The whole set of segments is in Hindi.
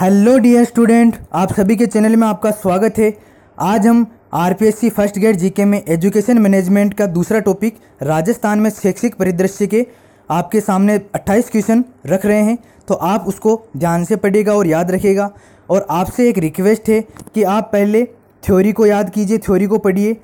हेलो डियर स्टूडेंट आप सभी के चैनल में आपका स्वागत है आज हम आर फर्स्ट ग्रेड जीके में एजुकेशन मैनेजमेंट का दूसरा टॉपिक राजस्थान में शैक्षिक परिदृश्य के आपके सामने 28 क्वेश्चन रख रहे हैं तो आप उसको ध्यान से पढ़ेगा और याद रखेगा और आपसे एक रिक्वेस्ट है कि आप पहले थ्योरी को याद कीजिए थ्योरी को पढ़िए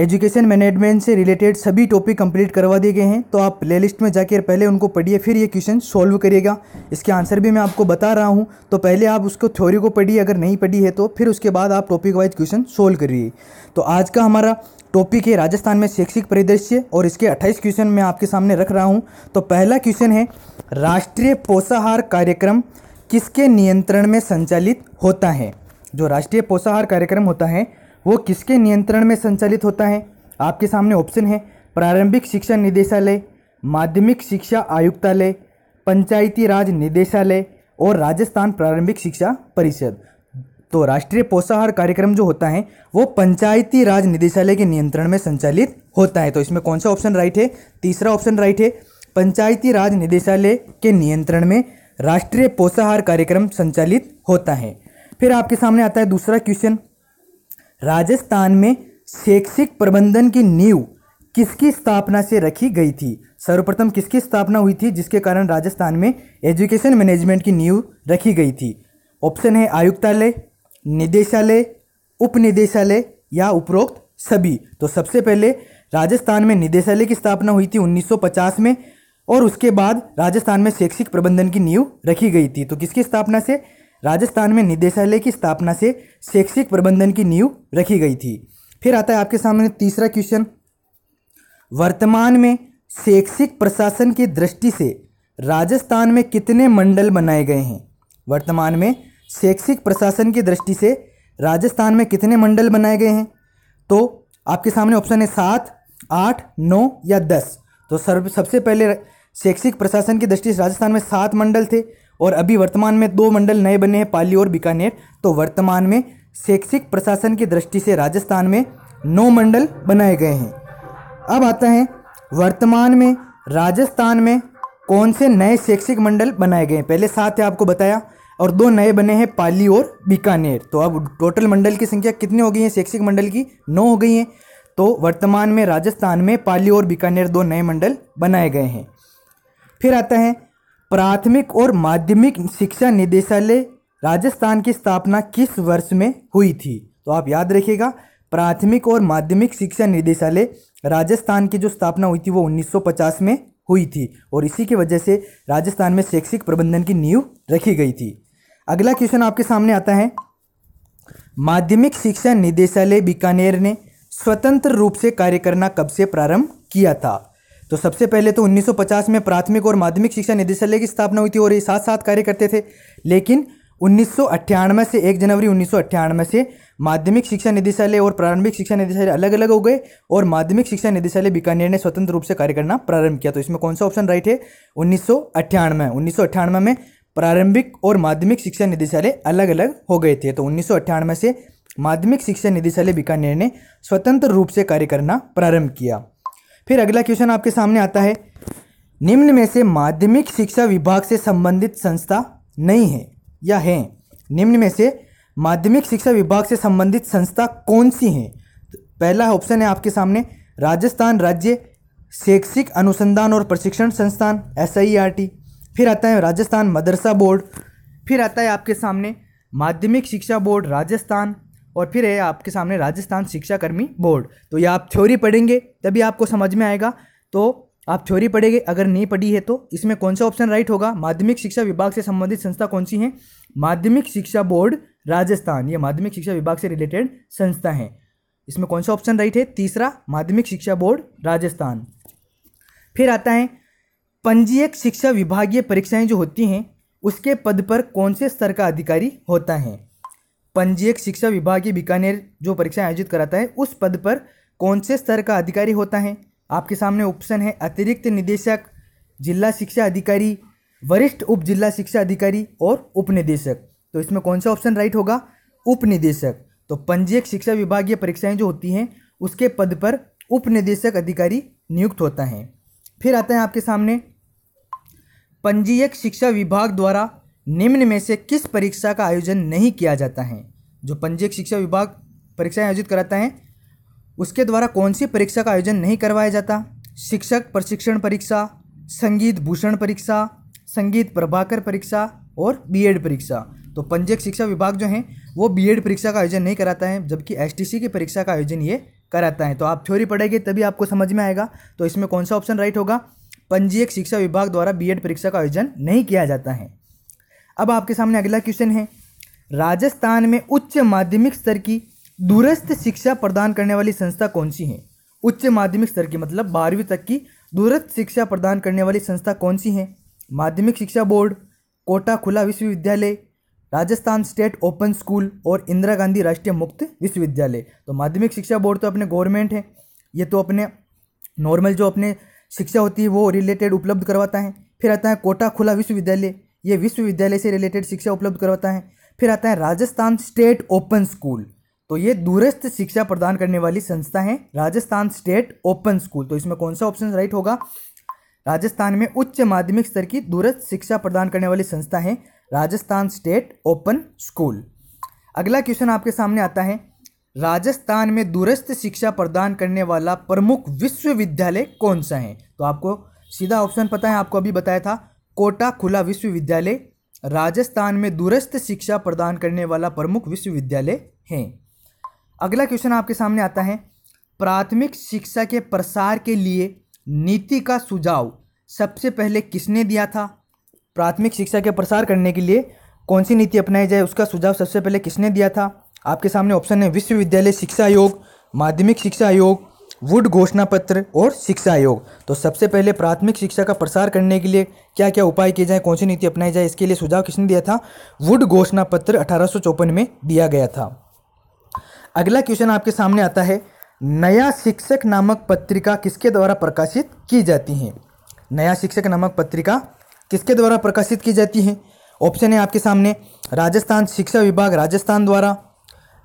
एजुकेशन मैनेजमेंट से रिलेटेड सभी टॉपिक कंप्लीट करवा दिए गए हैं तो आप प्लेलिस्ट में जाकर पहले उनको पढ़िए फिर ये क्वेश्चन सॉल्व करिएगा इसके आंसर भी मैं आपको बता रहा हूँ तो पहले आप उसको थ्योरी को पढ़िए अगर नहीं पढ़ी है तो फिर उसके बाद आप टॉपिक वाइज क्वेश्चन सोल्व करिए तो आज का हमारा टॉपिक है राजस्थान में शैक्षिक परिदृश्य और इसके 28 क्वेश्चन मैं आपके सामने रख रहा हूँ तो पहला क्वेश्चन है राष्ट्रीय पोषाहार कार्यक्रम किसके नियंत्रण में संचालित होता है जो राष्ट्रीय पोषाहार कार्यक्रम होता है वो किसके नियंत्रण में संचालित होता है आपके सामने ऑप्शन है प्रारंभिक शिक्षा निदेशालय माध्यमिक शिक्षा आयुक्तालय पंचायती राज निदेशालय और राजस्थान प्रारंभिक शिक्षा परिषद तो राष्ट्रीय पोषाहार कार्यक्रम जो होता है वो पंचायती राज निदेशालय के नियंत्रण में संचालित होता है तो इसमें कौन सा ऑप्शन राइट है तीसरा ऑप्शन राइट है पंचायती राज निदेशालय के नियंत्रण में राष्ट्रीय पोषाहार कार्यक्रम संचालित होता है फिर आपके सामने आता है दूसरा क्वेश्चन राजस्थान में शैक्षिक प्रबंधन की नींव किसकी स्थापना से रखी गई थी सर्वप्रथम किसकी स्थापना हुई थी जिसके कारण राजस्थान में एजुकेशन मैनेजमेंट की नींव रखी गई थी ऑप्शन है आयुक्तालय निदेशालय उपनिदेशालय या उपरोक्त सभी तो सबसे पहले राजस्थान में निदेशालय की स्थापना हुई थी 1950 में और उसके बाद राजस्थान में शैक्षिक प्रबंधन की नींव रखी गई थी तो किसकी स्थापना से राजस्थान में निदेशालय की स्थापना से शैक्षिक प्रबंधन की नींव रखी गई थी फिर आता है आपके सामने तीसरा क्वेश्चन वर्तमान में शैक्षिक प्रशासन की दृष्टि से राजस्थान में कितने मंडल बनाए गए हैं वर्तमान में शैक्षिक प्रशासन की दृष्टि से राजस्थान में कितने मंडल बनाए गए हैं तो आपके सामने ऑप्शन है सात आठ नौ या दस तो सर्व सबसे पहले शैक्षिक प्रशासन की दृष्टि से राजस्थान में सात मंडल थे और अभी वर्तमान में दो मंडल नए बने हैं पाली और बीकानेर तो वर्तमान में शैक्षिक प्रशासन की दृष्टि से राजस्थान में नौ मंडल बनाए गए हैं अब आता है वर्तमान में राजस्थान में कौन से नए शैक्षिक मंडल बनाए गए हैं पहले सात है आपको बताया और दो नए बने हैं पाली और बीकानेर तो अब टोटल मंडल की संख्या कितनी हो गई है शैक्षिक मंडल की नौ हो गई हैं तो वर्तमान में राजस्थान में पाली और बीकानेर दो नए मंडल बनाए गए हैं फिर आता है प्राथमिक और माध्यमिक शिक्षा निदेशालय राजस्थान की स्थापना किस वर्ष में हुई थी तो आप याद रखिएगा प्राथमिक और माध्यमिक शिक्षा निदेशालय राजस्थान की जो स्थापना हुई थी वो 1950 में हुई थी और इसी की वजह से राजस्थान में शैक्षिक प्रबंधन की नींव रखी गई थी अगला क्वेश्चन आपके सामने आता है माध्यमिक शिक्षा निदेशालय बीकानेर ने स्वतंत्र रूप से कार्य करना कब से प्रारंभ किया था तो सबसे पहले तो 1950 में प्राथमिक और माध्यमिक शिक्षा निदेशालय की स्थापना हुई थी और ये साथ साथ कार्य करते थे लेकिन उन्नीस से एक जनवरी उन्नीस से माध्यमिक शिक्षा निदेशालय और प्रारंभिक शिक्षा निदेशालय अलग अलग हो गए और माध्यमिक शिक्षा निदेशालय बीकानेर ने स्वतंत्र रूप से कार्य करना प्रारंभ किया तो इसमें कौन सा ऑप्शन राइट है उन्नीस उन्नीस में प्रारंभिक और माध्यमिक शिक्षा निदेशालय अलग अलग हो गए थे तो उन्नीस से माध्यमिक शिक्षा निदेशालय बीकानेर ने स्वतंत्र रूप से कार्य करना प्रारंभ किया फिर अगला क्वेश्चन आपके सामने आता है निम्न में से माध्यमिक शिक्षा विभाग से संबंधित संस्था नहीं है या है निम्न में से माध्यमिक शिक्षा विभाग से संबंधित संस्था कौन सी हैं तो पहला ऑप्शन है आपके सामने राजस्थान राज्य शैक्षिक अनुसंधान और प्रशिक्षण संस्थान एस e फिर आता है राजस्थान मदरसा बोर्ड फिर आता है आपके सामने माध्यमिक शिक्षा बोर्ड राजस्थान और फिर है आपके सामने राजस्थान शिक्षा कर्मी बोर्ड तो ये आप थ्योरी पढ़ेंगे तभी आपको समझ में आएगा तो आप थ्योरी पढ़ेंगे अगर नहीं पढ़ी है तो इसमें कौन सा ऑप्शन राइट होगा माध्यमिक शिक्षा विभाग से संबंधित संस्था कौन सी है माध्यमिक शिक्षा बोर्ड राजस्थान ये माध्यमिक शिक्षा विभाग से रिलेटेड संस्था है इसमें कौन सा ऑप्शन राइट है तीसरा माध्यमिक शिक्षा बोर्ड राजस्थान फिर आता है पंजीयक शिक्षा विभागीय परीक्षाएं जो होती हैं उसके पद पर कौन से स्तर का अधिकारी होता है पंजीयक शिक्षा विभाग की बीकानेर जो परीक्षा आयोजित कराता है उस पद पर कौन से स्तर का अधिकारी होता है आपके सामने ऑप्शन है अतिरिक्त निदेशक जिला शिक्षा अधिकारी वरिष्ठ उप जिला शिक्षा अधिकारी और उपनिदेशक तो इसमें कौन सा ऑप्शन राइट होगा उपनिदेशक तो पंजीयक शिक्षा विभागीय परीक्षाएं जो होती हैं उसके पद पर उपनिदेशक अधिकारी नियुक्त होता है फिर आता है आपके सामने पंजीयक शिक्षा विभाग द्वारा निम्न में से किस परीक्षा का आयोजन नहीं किया जाता है जो पंजीयक शिक्षा विभाग परीक्षाएं आयोजित कराता है उसके द्वारा कौन सी परीक्षा का आयोजन नहीं करवाया जाता शिक्षक प्रशिक्षण परीक्षा संगीत भूषण परीक्षा संगीत प्रभाकर परीक्षा और बीएड परीक्षा तो पंजीय शिक्षा विभाग जो है वो बीएड परीक्षा का आयोजन नहीं कराता है जबकि एसटीसी की परीक्षा का आयोजन ये कराता है तो आप थ्योरी पढ़ेंगे तभी आपको समझ में आएगा तो इसमें कौन सा ऑप्शन राइट होगा पंजीयक शिक्षा विभाग द्वारा बीएड परीक्षा का आयोजन नहीं किया जाता है अब आपके सामने अगला क्वेश्चन है राजस्थान में उच्च माध्यमिक स्तर की दूरस्थ शिक्षा प्रदान करने वाली संस्था कौन सी है उच्च माध्यमिक स्तर की मतलब बारहवीं तक की दूरस्थ शिक्षा प्रदान करने वाली संस्था कौन सी है माध्यमिक शिक्षा बोर्ड कोटा खुला विश्वविद्यालय राजस्थान स्टेट ओपन स्कूल और इंदिरा गांधी राष्ट्रीय मुक्त विश्वविद्यालय तो माध्यमिक शिक्षा बोर्ड तो अपने गवर्नमेंट है ये तो अपने नॉर्मल जो अपने शिक्षा होती है वो रिलेटेड उपलब्ध करवाता है फिर आता है कोटा खुला विश्वविद्यालय ये विश्वविद्यालय से रिलेटेड शिक्षा उपलब्ध करवाता है फिर आता है राजस्थान स्टेट ओपन स्कूल तो ये दूरस्थ शिक्षा प्रदान करने वाली संस्था है राजस्थान स्टेट ओपन स्कूल तो इसमें कौन सा ऑप्शन राइट होगा राजस्थान में उच्च माध्यमिक स्तर की दूरस्थ शिक्षा प्रदान करने वाली संस्था है राजस्थान स्टेट ओपन स्कूल अगला क्वेश्चन आपके सामने आता है राजस्थान में दूरस्थ शिक्षा प्रदान करने वाला प्रमुख विश्वविद्यालय कौन सा है तो आपको सीधा ऑप्शन पता है आपको अभी बताया था कोटा खुला विश्वविद्यालय राजस्थान में दूरस्थ शिक्षा प्रदान करने वाला प्रमुख विश्वविद्यालय है अगला क्वेश्चन आपके सामने आता है प्राथमिक शिक्षा के प्रसार के लिए नीति का सुझाव सबसे पहले किसने दिया था प्राथमिक शिक्षा के प्रसार करने के लिए कौन सी नीति अपनाई जाए उसका सुझाव सबसे पहले किसने दिया था आपके सामने ऑप्शन है विश्वविद्यालय शिक्षा आयोग माध्यमिक शिक्षा आयोग वुड घोषणा पत्र और शिक्षा आयोग तो सबसे पहले प्राथमिक शिक्षा का प्रसार करने के लिए क्या क्या उपाय किए जाए कौन सी नीति अपनाई जाए इसके लिए सुझाव किसने दिया था वुड घोषणा पत्र अठारह में दिया गया था अगला क्वेश्चन आपके सामने आता है नया शिक्षक नामक पत्रिका किसके द्वारा प्रकाशित की जाती है नया शिक्षक नामक पत्रिका किसके द्वारा प्रकाशित की जाती है ऑप्शन है आपके सामने राजस्थान शिक्षा विभाग राजस्थान द्वारा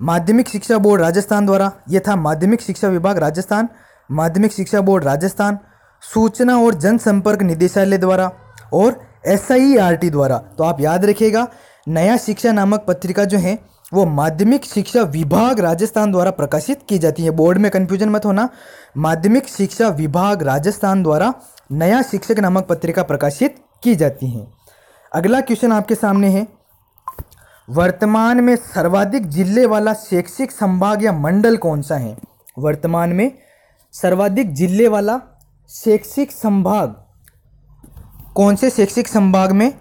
माध्यमिक शिक्षा बोर्ड राजस्थान द्वारा यह था माध्यमिक शिक्षा विभाग राजस्थान माध्यमिक शिक्षा बोर्ड राजस्थान सूचना और जनसंपर्क निदेशालय द्वारा और एस e द्वारा तो आप याद रखिएगा नया शिक्षा नामक पत्रिका जो है वो माध्यमिक शिक्षा विभाग राजस्थान द्वारा प्रकाशित की जाती है बोर्ड में कन्फ्यूजन मत होना माध्यमिक शिक्षा विभाग राजस्थान द्वारा नया शिक्षक नामक पत्रिका प्रकाशित की जाती है अगला क्वेश्चन आपके सामने है वर्तमान में सर्वाधिक जिले वाला शैक्षिक संभाग या मंडल कौन सा है वर्तमान में सर्वाधिक जिले वाला शैक्षिक संभाग कौन से शैक्षिक संभाग में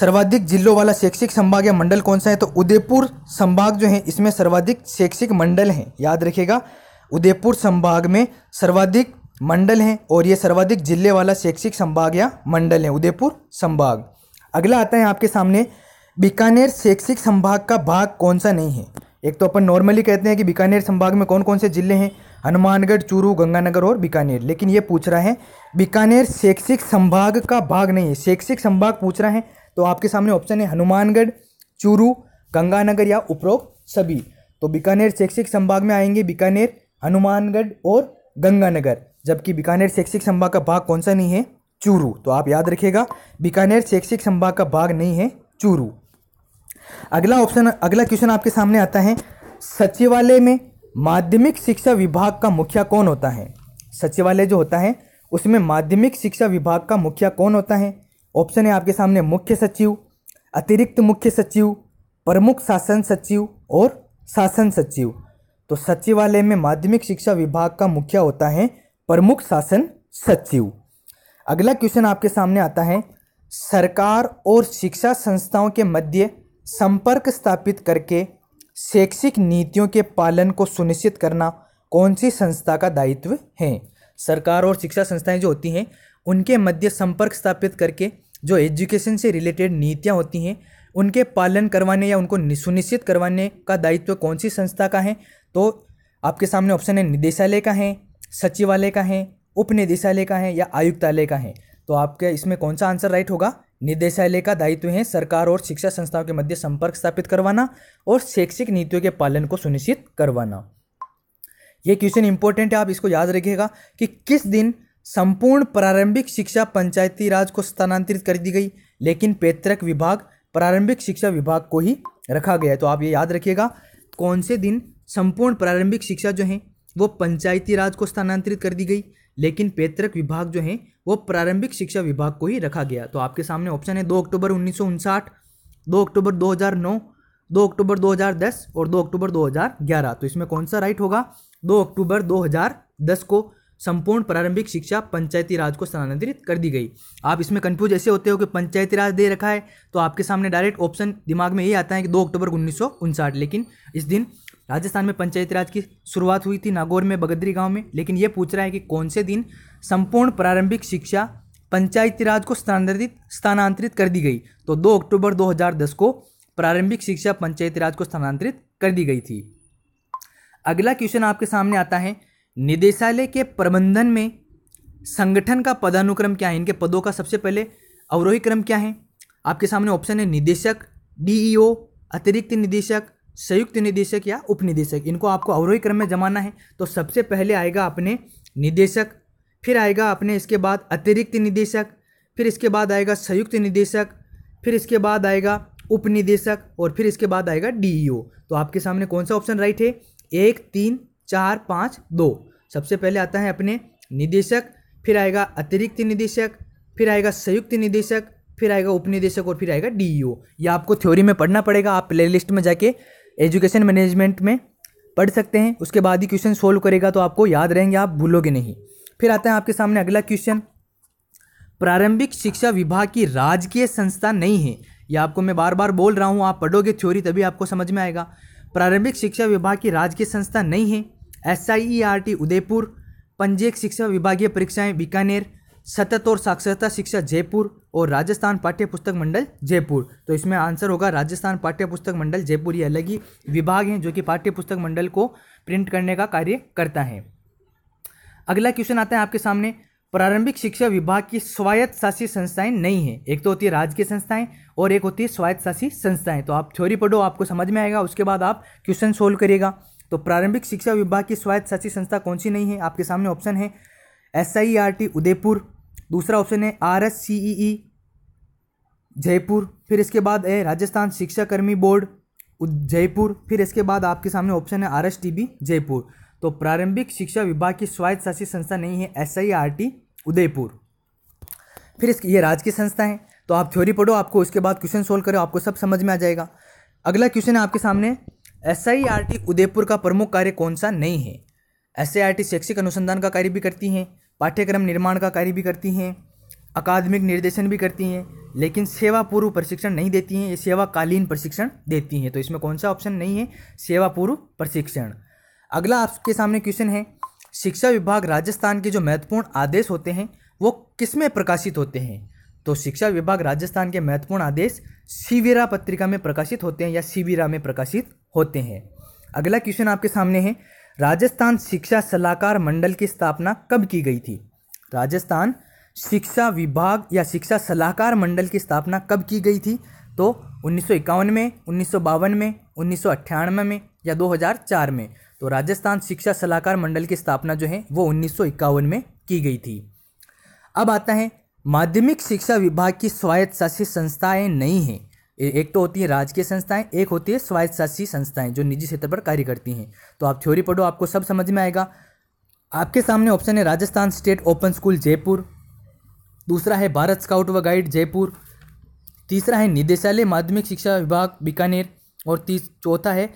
सर्वाधिक जिलों वाला शैक्षिक संभाग या मंडल कौन सा है तो उदयपुर संभाग जो है इसमें सर्वाधिक शैक्षिक मंडल हैं याद रखिएगा उदयपुर संभाग में सर्वाधिक मंडल हैं और ये सर्वाधिक जिले वाला शैक्षिक संभाग या मंडल है उदयपुर संभाग अगला आता है आपके सामने बीकानेर शैक्षिक संभाग का भाग कौन सा नहीं है एक तो अपन नॉर्मली कहते हैं कि बीकानेर संभाग में कौन कौन से जिले हैं हनुमानगढ़ चूरू गंगानगर और बीकानेर लेकिन ये पूछ रहा है बीकानेर शैक्षिक संभाग का भाग नहीं है शैक्षिक संभाग पूछ रहा है तो आपके सामने ऑप्शन है हनुमानगढ़ चूरू गंगानगर या उपरोक्त सभी तो बीकानेर शैक्षिक संभाग में आएंगे बीकानेर हनुमानगढ़ और गंगानगर जबकि बीकानेर शैक्षिक संभाग का भाग कौन सा नहीं है चूरू तो आप याद रखिएगा बीकानेर शैक्षिक संभाग का भाग नहीं है चूरू अगला ऑप्शन अगला क्वेश्चन आपके सामने आता है सचिवालय में माध्यमिक शिक्षा विभाग का मुखिया कौन होता है सचिवालय जो होता है उसमें माध्यमिक शिक्षा विभाग का मुखिया कौन होता है ऑप्शन है आपके सामने मुख्य सचिव अतिरिक्त मुख्य सचिव प्रमुख शासन सचिव और शासन सचिव तो सचिवालय में माध्यमिक शिक्षा विभाग का मुखिया होता है प्रमुख शासन सचिव अगला क्वेश्चन आपके सामने आता है सरकार और शिक्षा संस्थाओं के मध्य संपर्क स्थापित करके शैक्षिक नीतियों के पालन को सुनिश्चित करना कौन सी संस्था का दायित्व है सरकार और शिक्षा संस्थाएं जो होती हैं उनके मध्य संपर्क स्थापित करके जो एजुकेशन से रिलेटेड नीतियाँ होती हैं उनके पालन करवाने या उनको सुनिश्चित करवाने का दायित्व कौन सी संस्था का है तो आपके सामने ऑप्शन है निदेशालय का है सचिवालय का है उप निदेशालय का है या आयुक्तालय का है तो आपके इसमें कौन सा आंसर राइट होगा निदेशालय का दायित्व है सरकार और शिक्षा संस्थाओं के मध्य संपर्क स्थापित करवाना और शैक्षिक नीतियों के पालन को सुनिश्चित करवाना ये क्वेश्चन इंपॉर्टेंट है आप इसको याद रखिएगा कि किस दिन संपूर्ण प्रारंभिक शिक्षा पंचायती राज को स्थानांतरित कर दी गई लेकिन पैतृक विभाग प्रारंभिक शिक्षा विभाग को ही रखा गया तो आप ये याद रखिएगा कौन से दिन संपूर्ण प्रारंभिक शिक्षा जो है वो पंचायती राज को स्थानांतरित कर दी गई लेकिन पैतृक विभाग जो है वो प्रारंभिक शिक्षा विभाग को ही रखा गया तो आपके सामने ऑप्शन है दो अक्टूबर उन्नीस दो अक्टूबर 2009, दो अक्टूबर 2010 और दो अक्टूबर 2011 तो इसमें कौन सा राइट होगा दो अक्टूबर 2010 को संपूर्ण प्रारंभिक शिक्षा पंचायती राज को स्थानांतरित कर दी गई आप इसमें कंफ्यूज ऐसे होते हो कि पंचायती राज दे रखा है तो आपके सामने डायरेक्ट ऑप्शन दिमाग में यही आता है कि दो अक्टूबर उन्नीस लेकिन इस दिन राजस्थान में पंचायती राज की शुरुआत हुई थी नागौर में बगदरी गांव में लेकिन ये पूछ रहा है कि कौन से दिन संपूर्ण प्रारंभिक शिक्षा पंचायती राज को स्थानांतरित स्थानांतरित कर दी गई तो 2 अक्टूबर 2010 को प्रारंभिक शिक्षा पंचायती राज को स्थानांतरित कर दी गई थी अगला क्वेश्चन आपके सामने आता है निदेशालय के प्रबंधन में संगठन का पदानुक्रम क्या है इनके पदों का सबसे पहले अवरोही क्रम क्या है आपके सामने ऑप्शन है निदेशक डीईओ e अतिरिक्त निदेशक संयुक्त निदेशक या उपनिदेशक इनको आपको अवरोही क्रम में जमाना है तो सबसे पहले आएगा अपने निदेशक फिर आएगा अपने इसके बाद अतिरिक्त निदेशक फिर इसके बाद आएगा संयुक्त निदेशक फिर इसके बाद आएगा उपनिदेशक और फिर इसके बाद आएगा डीईओ e तो आपके सामने कौन सा ऑप्शन राइट है एक तीन चार पाँच दो सबसे पहले आता है अपने निदेशक फिर आएगा अतिरिक्त निदेशक फिर आएगा संयुक्त निदेशक फिर आएगा उपनिदेशक और फिर आएगा डीईओ e ये आपको थ्योरी में पढ़ना पड़ेगा आप लिस्ट में जाके एजुकेशन मैनेजमेंट में पढ़ सकते हैं उसके बाद ही क्वेश्चन सोल्व करेगा तो आपको याद रहेंगे आप भूलोगे नहीं फिर आता है आपके सामने अगला क्वेश्चन प्रारंभिक शिक्षा विभाग की राजकीय संस्था नहीं है ये आपको मैं बार बार बोल रहा हूँ आप पढ़ोगे थ्योरी तभी आपको समझ में आएगा प्रारंभिक शिक्षा विभाग की राजकीय संस्था नहीं है S I E R T Udaipur पंजीयक शिक्षा विभागीय परीक्षाएं बीकानेर सतत और साक्षरता शिक्षा जयपुर और राजस्थान पाठ्य पुस्तक मंडल जयपुर तो इसमें आंसर होगा राजस्थान पाठ्य पुस्तक मंडल जयपुर ये अलग ही विभाग हैं जो कि पाठ्य पुस्तक मंडल को प्रिंट करने का कार्य करता है अगला क्वेश्चन आता है आपके सामने प्रारंभिक शिक्षा विभाग की स्वायत्त शासी संस्थाएं नहीं हैं एक तो होती है राजकीय संस्थाएं और एक होती है स्वायत्त शासी संस्थाएं तो आप थ्योरी पढ़ो आपको समझ में आएगा उसके बाद आप क्वेश्चन सोल्व करिएगा तो प्रारंभिक शिक्षा विभाग की स्वायत्त शासी संस्था कौन सी नहीं है आपके सामने ऑप्शन है S I R T Udaipur दूसरा ऑप्शन है R S C E E Jaipur फिर इसके बाद है राजस्थान शिक्षा कर्मी बोर्ड जयपुर फिर इसके बाद आपके सामने ऑप्शन है R S T B Jaipur तो प्रारंभिक शिक्षा विभाग की स्वायत्त शासी संस्था नहीं है S I R T Udaipur फिर इसकी ये राजकीय संस्था है तो आप थ्योरी पढ़ो आपको उसके बाद क्वेश्चन सोल्व करो आपको सब समझ में आ जाएगा अगला क्वेश्चन है आपके सामने एस उदयपुर का प्रमुख कार्य कौन सा नहीं है एस आई शैक्षिक अनुसंधान का कार्य भी करती हैं पाठ्यक्रम निर्माण का कार्य भी करती हैं अकादमिक निर्देशन भी करती हैं लेकिन सेवा पूर्व प्रशिक्षण नहीं देती हैं ये सेवाकालीन प्रशिक्षण देती हैं तो इसमें कौन सा ऑप्शन नहीं है सेवा पूर्व प्रशिक्षण अगला आपके सामने क्वेश्चन है शिक्षा विभाग राजस्थान के जो महत्वपूर्ण आदेश होते हैं वो किस में प्रकाशित होते हैं तो शिक्षा विभाग राजस्थान के महत्वपूर्ण आदेश शिविरा पत्रिका में प्रकाशित होते हैं या शिविरा में प्रकाशित होते हैं अगला क्वेश्चन आपके सामने है राजस्थान शिक्षा सलाहकार मंडल की स्थापना कब की गई थी राजस्थान शिक्षा विभाग या शिक्षा सलाहकार मंडल की स्थापना कब की गई थी तो उन्नीस में उन्नीस में उन्नीस में या 2004 में तो राजस्थान शिक्षा सलाहकार मंडल की स्थापना जो है वो उन्नीस में की गई थी अब आता है माध्यमिक शिक्षा विभाग की स्वायत्त शासित संस्थाएं नहीं हैं एक तो होती है राजकीय संस्थाएं एक होती है स्वायत्त शासी संस्थाएं जो निजी क्षेत्र पर कार्य करती हैं तो आप थ्योरी पढ़ो आपको सब समझ में आएगा आपके सामने ऑप्शन है Rajasthan state open school Jaipur दूसरा है भारत स्काउट व गाइड जयपुर तीसरा है निदेशालय माध्यमिक शिक्षा विभाग बीकानेर और चौथा है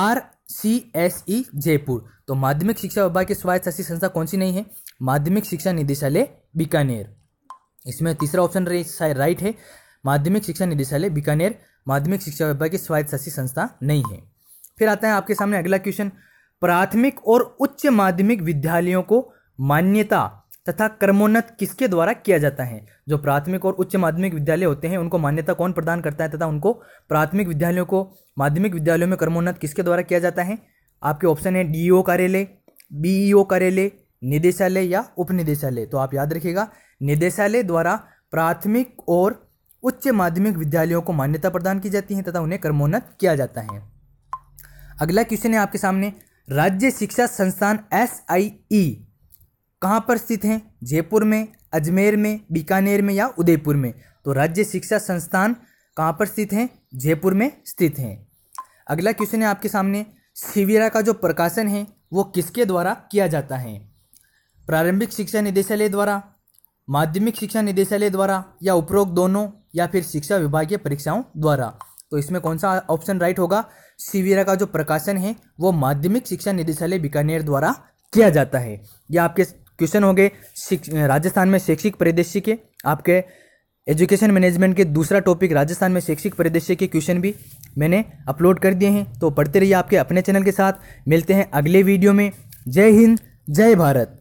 R C S E Jaipur तो माध्यमिक शिक्षा विभाग की स्वायत्त शासित संस्था कौन सी नहीं है माध्यमिक शिक्षा निदेशालय बीकानेर इसमें तीसरा ऑप्शन राइट है माध्यमिक शिक्षा निदेशालय बीकानेर माध्यमिक शिक्षा विभाग की स्वायत्त शासी संस्था नहीं है फिर आता है आपके सामने अगला क्वेश्चन प्राथमिक और उच्च माध्यमिक विद्यालयों को मान्यता तथा कर्मोन्नत किसके द्वारा किया जाता है जो प्राथमिक और उच्च माध्यमिक विद्यालय होते हैं उनको मान्यता कौन प्रदान करता है तथा उनको प्राथमिक विद्यालयों को माध्यमिक विद्यालयों में कर्मोन्नत किसके द्वारा किया जाता है आपके ऑप्शन है डीईओ कार्यालय बीईओ e कार्यालय निदेशालय या उपनिदेशालय तो आप याद रखिएगा निदेशालय द्वारा प्राथमिक और उच्च माध्यमिक विद्यालयों को मान्यता प्रदान की जाती है तथा उन्हें कर्मोन्नत किया जाता है अगला क्वेश्चन है आपके सामने राज्य शिक्षा संस्थान एस आई ई कहाँ पर स्थित हैं जयपुर में अजमेर में बीकानेर में या उदयपुर में तो राज्य शिक्षा संस्थान कहाँ पर स्थित हैं जयपुर में स्थित हैं अगला क्वेश्चन है आपके सामने शिविरा का जो प्रकाशन है वो किसके द्वारा किया जाता है प्रारंभिक शिक्षा निदेशालय द्वारा माध्यमिक शिक्षा निदेशालय द्वारा या उपरोक्त दोनों या फिर शिक्षा विभागीय परीक्षाओं द्वारा तो इसमें कौन सा ऑप्शन राइट होगा सीवीरा का जो प्रकाशन है वो माध्यमिक शिक्षा निदेशालय बीकानेर द्वारा किया जाता है या आपके क्वेश्चन हो गए राजस्थान में शैक्षिक परिदृश्य के आपके एजुकेशन मैनेजमेंट के दूसरा टॉपिक राजस्थान में शैक्षिक परिदृश्य के क्वेश्चन भी मैंने अपलोड कर दिए हैं तो पढ़ते रहिए आपके अपने चैनल के साथ मिलते हैं अगले वीडियो में जय हिंद जय भारत